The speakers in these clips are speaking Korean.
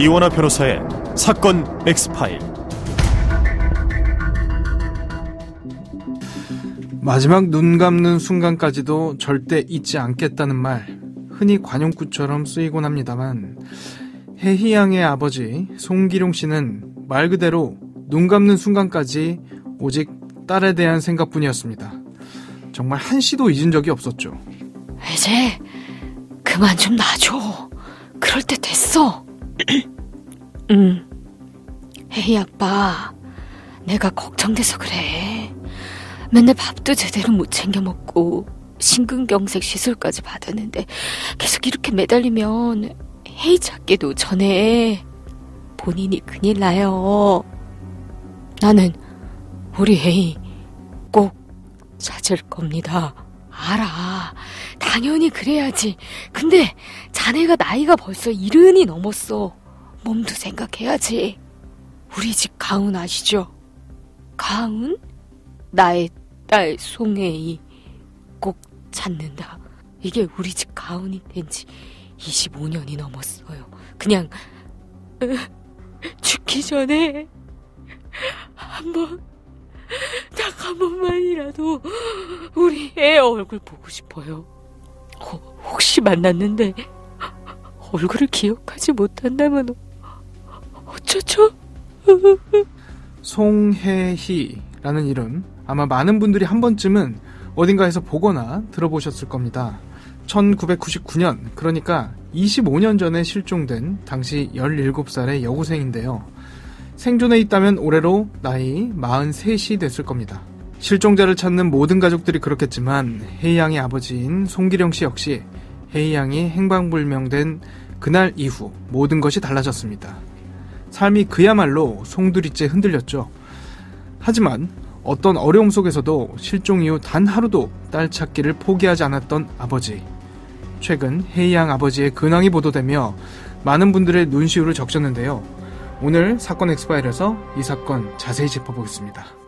이원아 변호사의 사건 엑스파일 마지막 눈 감는 순간까지도 절대 잊지 않겠다는 말 흔히 관용구처럼 쓰이곤 합니다만 해희양의 아버지 송기룡 씨는 말 그대로 눈 감는 순간까지 오직 딸에 대한 생각뿐이었습니다. 정말 한시도 잊은 적이 없었죠. 이제 그만 좀 놔줘. 그럴 때 됐어. 응. 음. 헤이 아빠, 내가 걱정돼서 그래. 맨날 밥도 제대로 못 챙겨 먹고 심근경색 시술까지 받았는데 계속 이렇게 매달리면 헤이 찾기도 전에 본인이 큰일 나요. 나는 우리 헤이 꼭 찾을 겁니다. 알아. 당연히 그래야지. 근데 자네가 나이가 벌써 이른이 넘었어. 몸도 생각해야지. 우리 집 가은 아시죠? 가은? 나의 딸 송혜이 꼭 찾는다. 이게 우리 집 가은이 된 지 25년이 넘었어요. 그냥 죽기 전에 한 번 딱 한 번만이라도 우리 애 얼굴 보고 싶어요. 혹시 만났는데 얼굴을 기억하지 못한다면 어쩌죠? 송혜희라는 이름 아마 많은 분들이 한 번쯤은 어딘가에서 보거나 들어보셨을 겁니다. 1999년, 그러니까 25년 전에 실종된 당시 17살의 여고생인데요. 생존해 있다면 올해로 나이 43이 됐을 겁니다. 실종자를 찾는 모든 가족들이 그렇겠지만 혜이양의 아버지인 송기령 씨 역시 혜이양이 행방불명된 그날 이후 모든 것이 달라졌습니다. 삶이 그야말로 송두리째 흔들렸죠. 하지만 어떤 어려움 속에서도 실종 이후 단 하루도 딸 찾기를 포기하지 않았던 아버지. 최근 혜이양 아버지의 근황이 보도되며 많은 분들의 눈시울을 적셨는데요. 오늘 사건 엑스파일에서 이 사건 자세히 짚어보겠습니다.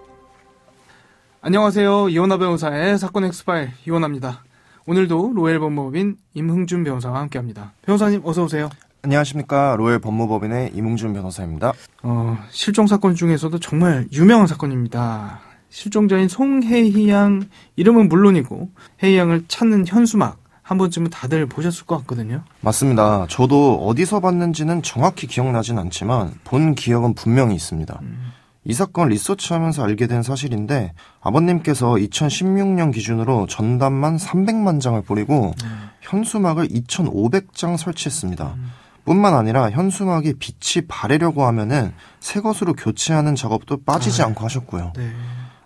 안녕하세요. 이혼아 변호사의 사건 엑스파일 이혼아입니다. 오늘도 로엘 법무법인 임흥준 변호사와 함께합니다. 변호사님 어서 오세요. 안녕하십니까. 로엘 법무법인의 임흥준 변호사입니다. 어, 실종 사건 중에서도 정말 유명한 사건입니다. 실종자인 송혜희 양 이름은 물론이고 혜희 양을 찾는 현수막 한 번쯤은 다들 보셨을 것 같거든요. 맞습니다. 저도 어디서 봤는지는 정확히 기억나진 않지만 본 기억은 분명히 있습니다. 음. 이 사건 리서치하면서 알게 된 사실인데 아버님께서 2016년 기준으로 전담만 300만 장을 뿌리고 음. 현수막을 2,500장 설치했습니다. 음. 뿐만 아니라 현수막이 빛이 바래려고 하면은 새 것으로 교체하는 작업도 빠지지 아, 네. 않고 하셨고요. 네.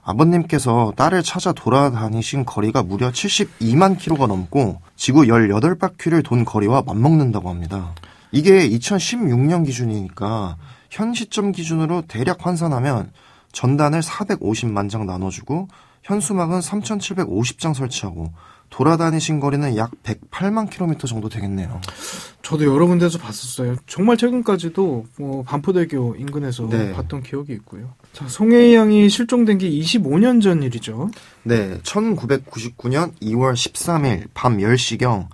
아버님께서 딸을 찾아 돌아다니신 거리가 무려 72만 킬로가 넘고 지구 18바퀴를 돈 거리와 맞먹는다고 합니다. 이게 2016년 기준이니까 현 시점 기준으로 대략 환산하면 전단을 450만 장 나눠주고 현수막은 3,750장 설치하고 돌아다니신 거리는 약 108만 킬로미터 정도 되겠네요. 저도 여러 군데서 봤었어요. 정말 최근까지도 뭐 반포대교 인근에서 네. 봤던 기억이 있고요. 자, 송혜이 양이 실종된 게 25년 전 일이죠. 네, 1999년 2월 13일 밤 10시경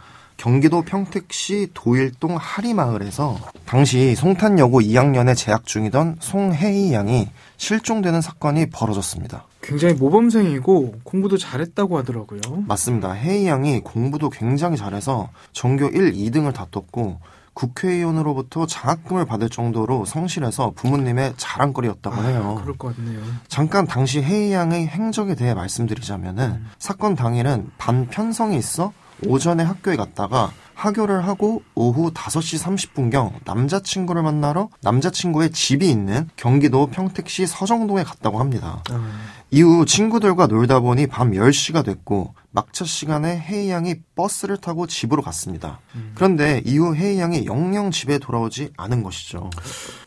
경기도 평택시 도일동 하리마을에서 당시 송탄여고 2학년에 재학 중이던 송혜희 양이 실종되는 사건이 벌어졌습니다. 굉장히 모범생이고 공부도 잘했다고 하더라고요. 맞습니다. 혜희 양이 공부도 굉장히 잘해서 전교 1, 2등을 다퉜고 국회의원으로부터 장학금을 받을 정도로 성실해서 부모님의 자랑거리였다고 아, 해요. 그럴 것 같네요. 잠깐 당시 혜희 양의 행적에 대해 말씀드리자면은 음. 사건 당일은 반편성이 있어 오전에 학교에 갔다가 하교를 하고 오후 5시 30분경 남자친구를 만나러 남자친구의 집이 있는 경기도 평택시 서정동에 갔다고 합니다. 음. 이후 친구들과 놀다 보니 밤 10시가 됐고 막차 시간에 혜이 양이 버스를 타고 집으로 갔습니다. 음. 그런데 이후 혜이 양이 영영 집에 돌아오지 않은 것이죠.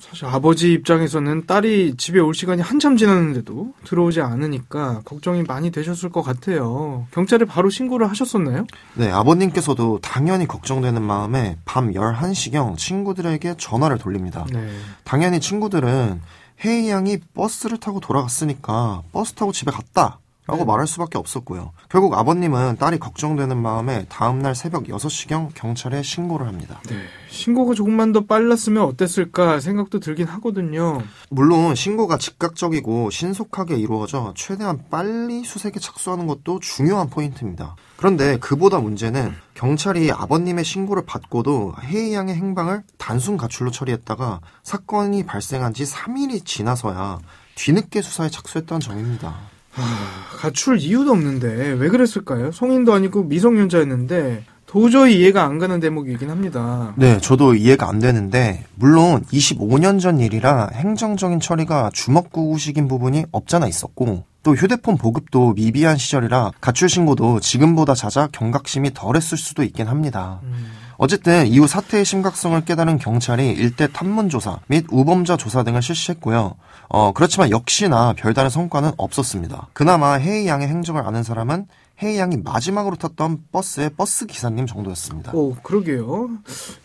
사실 아버지 입장에서는 딸이 집에 올 시간이 한참 지났는데도 들어오지 않으니까 걱정이 많이 되셨을 것 같아요. 경찰에 바로 신고를 하셨었나요? 네, 아버님께서도 당연히 걱정되는 마음에 밤 11시경 친구들에게 전화를 돌립니다. 네. 당연히 친구들은 혜인양이 버스를 타고 돌아갔으니까 버스 타고 집에 갔다. 라고 네. 말할 수밖에 없었고요. 결국 아버님은 딸이 걱정되는 마음에 다음날 새벽 6시경 경찰에 신고를 합니다. 네. 신고가 조금만 더 빨랐으면 어땠을까 생각도 들긴 하거든요. 물론 신고가 즉각적이고 신속하게 이루어져 최대한 빨리 수색에 착수하는 것도 중요한 포인트입니다. 그런데 그보다 문제는 경찰이 아버님의 신고를 받고도 해이 양의 행방을 단순 가출로 처리했다가 사건이 발생한 지 3일이 지나서야 뒤늦게 수사에 착수했다는 점입니다. 아, 가출 이유도 없는데 왜 그랬을까요? 성인도 아니고 미성년자였는데 도저히 이해가 안 가는 대목이긴 합니다. 네, 저도 이해가 안 되는데 물론 25년 전 일이라 행정적인 처리가 주먹구구식인 부분이 없잖아 있었고 또 휴대폰 보급도 미비한 시절이라 가출 신고도 지금보다 잦아 경각심이 덜했을 수도 있긴 합니다. 음. 어쨌든 이후 사태의 심각성을 깨달은 경찰이 일대 탐문조사 및 우범자 조사 등을 실시했고요. 어, 그렇지만 역시나 별다른 성과는 없었습니다. 그나마 헤이 양의 행적을 아는 사람은 헤이 양이 마지막으로 탔던 버스의 버스 기사님 정도였습니다. 오, 그러게요.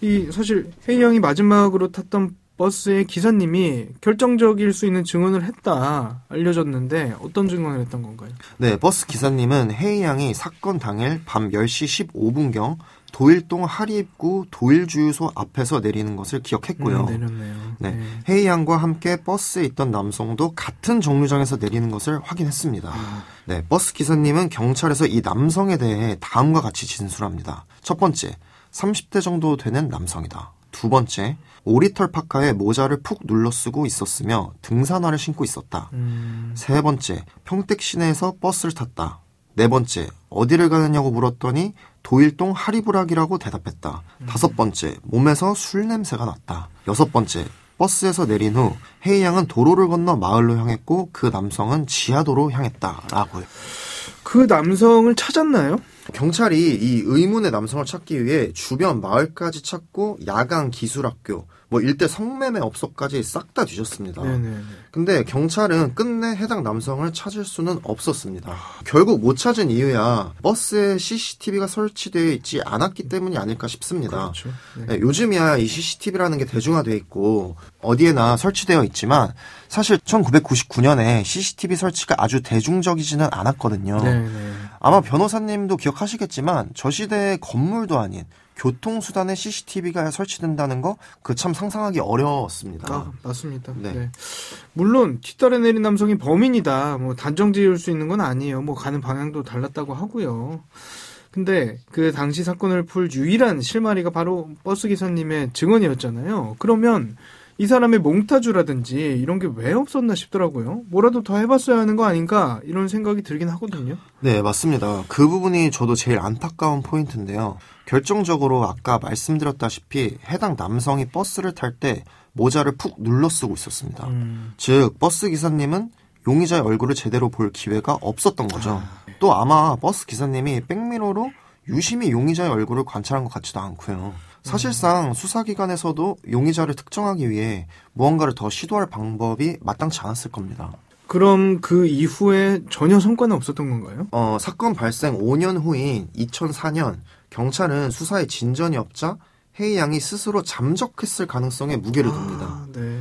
이 사실 헤이 양이 마지막으로 탔던 버스의 기사님이 결정적일 수 있는 증언을 했다 알려졌는데 어떤 증언을 했던 건가요? 네, 버스 기사님은 헤이 양이 사건 당일 밤 10시 15분경 도일동 하리입구 도일주유소 앞에서 내리는 것을 기억했고요. 음, 내렸네요. 네. 헤이 음. 양과 함께 버스에 있던 남성도 같은 정류장에서 내리는 것을 확인했습니다. 음. 네, 버스 기사님은 경찰에서 이 남성에 대해 다음과 같이 진술합니다. 첫 번째, 30대 정도 되는 남성이다. 두 번째, 오리털 파카에 모자를 푹 눌러 쓰고 있었으며 등산화를 신고 있었다. 음. 세 번째, 평택 시내에서 버스를 탔다. 네 번째, 어디를 가느냐고 물었더니 도일동 하리브락이라고 대답했다. 음. 다섯 번째, 몸에서 술 냄새가 났다. 여섯 번째, 버스에서 내린 후혜이 양은 도로를 건너 마을로 향했고 그 남성은 지하도로 향했다라고요. 그 남성을 찾았나요? 경찰이 이 의문의 남성을 찾기 위해 주변 마을까지 찾고 야간 기술학교 뭐 일대 성매매 업소까지 싹 다 뒤졌습니다. 네네. 네, 네. 근데 경찰은 끝내 해당 남성을 찾을 수는 없었습니다. 결국 못 찾은 이유야 버스에 CCTV가 설치되어 있지 않았기 때문이 아닐까 싶습니다. 그렇죠. 네. 네, 요즘이야 이 CCTV라는 게 대중화돼 있고 어디에나 설치되어 있지만 사실 1999년에 CCTV 설치가 아주 대중적이지는 않았거든요. 네네. 네. 아마 변호사님도 기억하시겠지만 저 시대의 건물도 아닌 교통수단에 CCTV가 설치된다는 거 그 참 상상하기 어려웠습니다. 아, 맞습니다. 네. 네. 물론 뒤따라 내린 남성이 범인이다. 뭐 단정 지을 수 있는 건 아니에요. 뭐 가는 방향도 달랐다고 하고요. 근데 그 당시 사건을 풀 유일한 실마리가 바로 버스 기사님의 증언이었잖아요. 그러면 이 사람의 몽타주라든지 이런 게 왜 없었나 싶더라고요. 뭐라도 더 해봤어야 하는 거 아닌가 이런 생각이 들긴 하거든요. 네, 맞습니다. 그 부분이 저도 제일 안타까운 포인트인데요. 결정적으로 아까 말씀드렸다시피 해당 남성이 버스를 탈 때 모자를 푹 눌러 쓰고 있었습니다. 음. 즉, 버스 기사님은 용의자의 얼굴을 제대로 볼 기회가 없었던 거죠. 또 아마 버스 기사님이 백미러로 유심히 용의자의 얼굴을 관찰한 것 같지도 않고요. 사실상 음. 수사기관에서도 용의자를 특정하기 위해 무언가를 더 시도할 방법이 마땅치 않았을 겁니다. 그럼 그 이후에 전혀 성과는 없었던 건가요? 어, 사건 발생 5년 후인 2004년 경찰은 수사에 진전이 없자 헤이 양이 스스로 잠적했을 가능성에 무게를 아, 둡니다. 아, 네.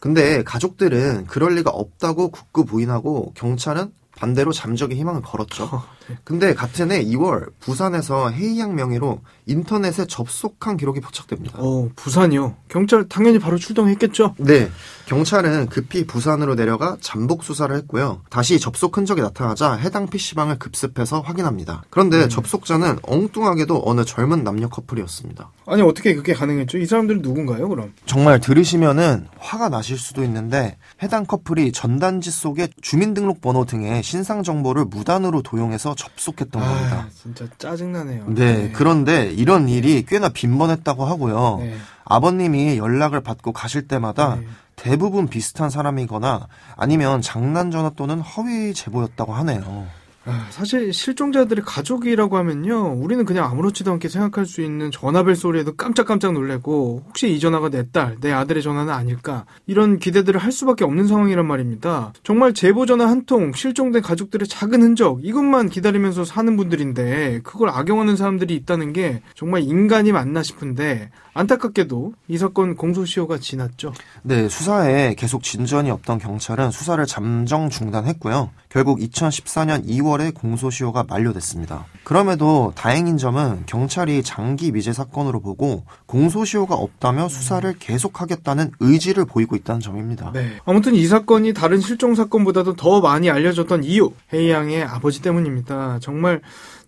근데 가족들은 그럴 리가 없다고 굳고 부인하고 경찰은 반대로 잠적의 희망을 걸었죠. 근데 같은 해 2월 부산에서 해이양 명의로 인터넷에 접속한 기록이 포착됩니다. 어, 부산이요. 경찰 당연히 바로 출동했겠죠? 네. 경찰은 급히 부산으로 내려가 잠복 수사를 했고요. 다시 접속 흔적이 나타나자 해당 PC방을 급습해서 확인합니다. 그런데 음. 접속자는 엉뚱하게도 어느 젊은 남녀 커플이었습니다. 아니, 어떻게 그게 가능했죠? 이 사람들은 누군가요, 그럼? 정말 들으시면은 화가 나실 수도 있는데 해당 커플이 전단지 속에 주민등록번호 등의 신상 정보를 무단으로 도용해서 접속했던 아, 겁니다. 진짜 짜증나네요. 네, 네, 그런데 이런 네. 일이 꽤나 빈번했다고 하고요. 네. 아버님이 연락을 받고 가실 때마다 네. 대부분 비슷한 사람이거나 아니면 장난 전화 또는 허위 제보였다고 하네요. 아, 사실 실종자들의 가족이라고 하면요. 우리는 그냥 아무렇지도 않게 생각할 수 있는 전화벨 소리에도 깜짝깜짝 놀래고 혹시 이 전화가 내 딸, 내 아들의 전화는 아닐까 이런 기대들을 할 수밖에 없는 상황이란 말입니다. 정말 제보 전화 한 통, 실종된 가족들의 작은 흔적 이것만 기다리면서 사는 분들인데 그걸 악용하는 사람들이 있다는 게 정말 인간이 맞나 싶은데 안타깝게도 이 사건 공소시효가 지났죠. 네, 수사에 계속 진전이 없던 경찰은 수사를 잠정 중단했고요. 결국 2014년 2월에 공소시효가 만료됐습니다. 그럼에도 다행인 점은 경찰이 장기 미제 사건으로 보고 공소시효가 없다며 수사를 계속하겠다는 의지를 보이고 있다는 점입니다. 네. 아무튼 이 사건이 다른 실종 사건보다도 더 많이 알려졌던 이유, 해양의 아버지 때문입니다. 정말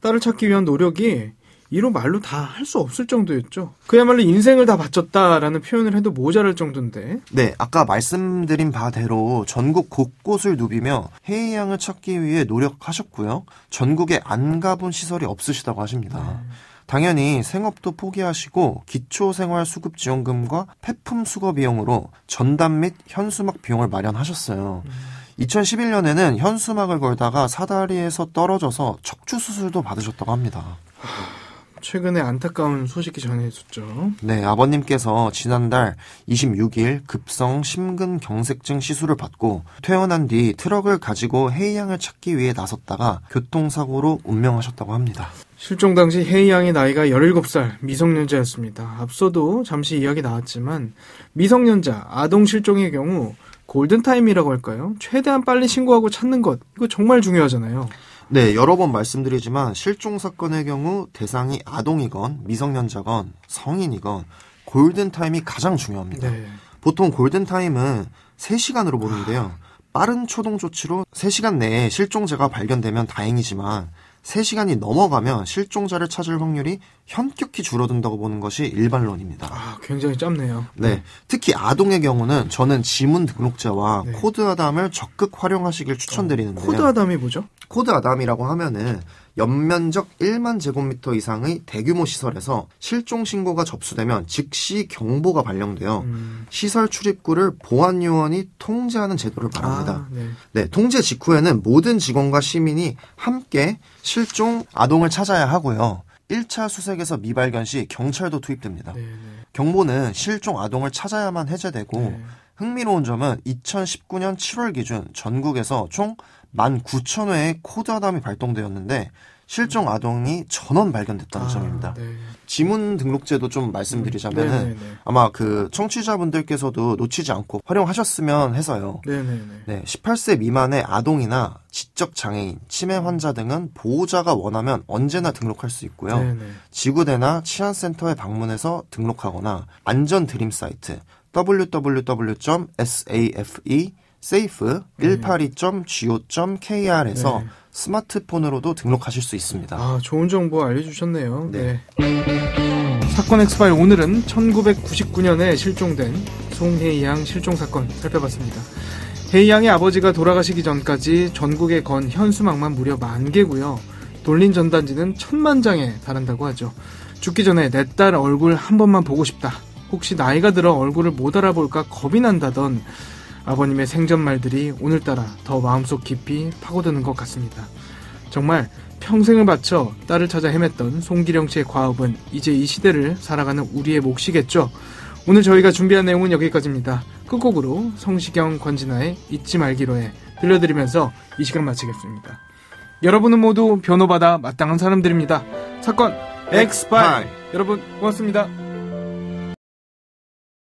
딸을 찾기 위한 노력이 이런 말로 다 할 수 없을 정도였죠. 그야말로 인생을 다 바쳤다라는 표현을 해도 모자랄 정도인데. 네, 아까 말씀드린 바대로 전국 곳곳을 누비며 해양을 이 찾기 위해 노력하셨고요. 전국에 안 가본 시설이 없으시다고 하십니다. 음. 당연히 생업도 포기하시고 기초생활수급지원금과 폐품 수거 비용으로 전담 및 현수막 비용을 마련하셨어요. 음. 2011년에는 현수막을 걸다가 사다리에서 떨어져서 척추 수술도 받으셨다고 합니다. 최근에 안타까운 소식이 전해졌죠. 네, 아버님께서 지난달 26일 급성 심근경색증 시술을 받고 퇴원한 뒤 트럭을 가지고 해양을 찾기 위해 나섰다가 교통사고로 운명하셨다고 합니다. 실종 당시 해이양의 나이가 17살 미성년자였습니다. 앞서도 잠시 이야기 나왔지만 미성년자 아동 실종의 경우 골든타임이라고 할까요? 최대한 빨리 신고하고 찾는 것 이거 정말 중요하잖아요. 네, 여러 번 말씀드리지만 실종 사건의 경우 대상이 아동이건 미성년자건 성인이건 골든 타임이 가장 중요합니다. 네. 보통 골든 타임은 3시간으로 보는데요. 빠른 초동 조치로 3시간 내에 실종자가 발견되면 다행이지만 3시간이 넘어가면 실종자를 찾을 확률이 현격히 줄어든다고 보는 것이 일반론입니다. 아, 굉장히 짧네요. 네. 특히 아동의 경우는 저는 지문 등록제와 네. 코드 아담을 적극 활용하시길 추천드리는데요. 어, 코드 아담이 뭐죠? 코드 아담이라고 하면은 연면적 1만 제곱미터 이상의 대규모 시설에서 실종 신고가 접수되면 즉시 경보가 발령되어 음. 시설 출입구를 보안 요원이 통제하는 제도를 말합니다. 아, 네. 네, 통제 직후에는 모든 직원과 시민이 함께 실종 아동을 찾아야 하고요. 1차 수색에서 미발견 시 경찰도 투입됩니다. 네네. 네. 경보는 실종 아동을 찾아야만 해제되고 네. 흥미로운 점은 2019년 7월 기준 전국에서 총 19,000회의 코드화담이 발동되었는데 실종 음. 아동이 전원 발견됐다는 아, 점입니다. 네. 지문 등록제도 좀 음, 말씀드리자면 은 네, 네, 네. 아마 그 청취자분들께서도 놓치지 않고 활용하셨으면 해서요. 네 18세 미만의 아동이나 지적 장애인, 치매 환자 등은 보호자가 원하면 언제나 등록할 수 있고요. 네네. 지구대나 치안센터에 방문해서 등록하거나 안전 드림 사이트 www.safe 세이프 e 1 8 2 g o k r 에서 네. 스마트폰으로도 등록하실 수 있습니다. 아, 좋은 정보 알려주셨네요. 네. 네. 사건 엑스파일 오늘은 1999년에 실종된 송혜이 양 실종 사건 살펴봤습니다. 혜이 양의 아버지가 돌아가시기 전까지 전국의건 현수막만 무려 만 개고요. 돌린 전단지는 천만 장에 달한다고 하죠. 죽기 전에 내 딸 얼굴 한 번만 보고 싶다. 혹시 나이가 들어 얼굴을 못 알아볼까 겁이 난다던 아버님의 생전 말들이 오늘따라 더 마음속 깊이 파고드는 것 같습니다. 정말 평생을 바쳐 딸을 찾아 헤맸던 송기령 씨의 과업은 이제 이 시대를 살아가는 우리의 몫이겠죠. 오늘 저희가 준비한 내용은 여기까지입니다. 끝곡으로 성시경 권진아의 잊지 말기로에 들려드리면서 이 시간 마치겠습니다. 여러분은 모두 변호받아 마땅한 사람들입니다. 사건 엑스파일 여러분 고맙습니다.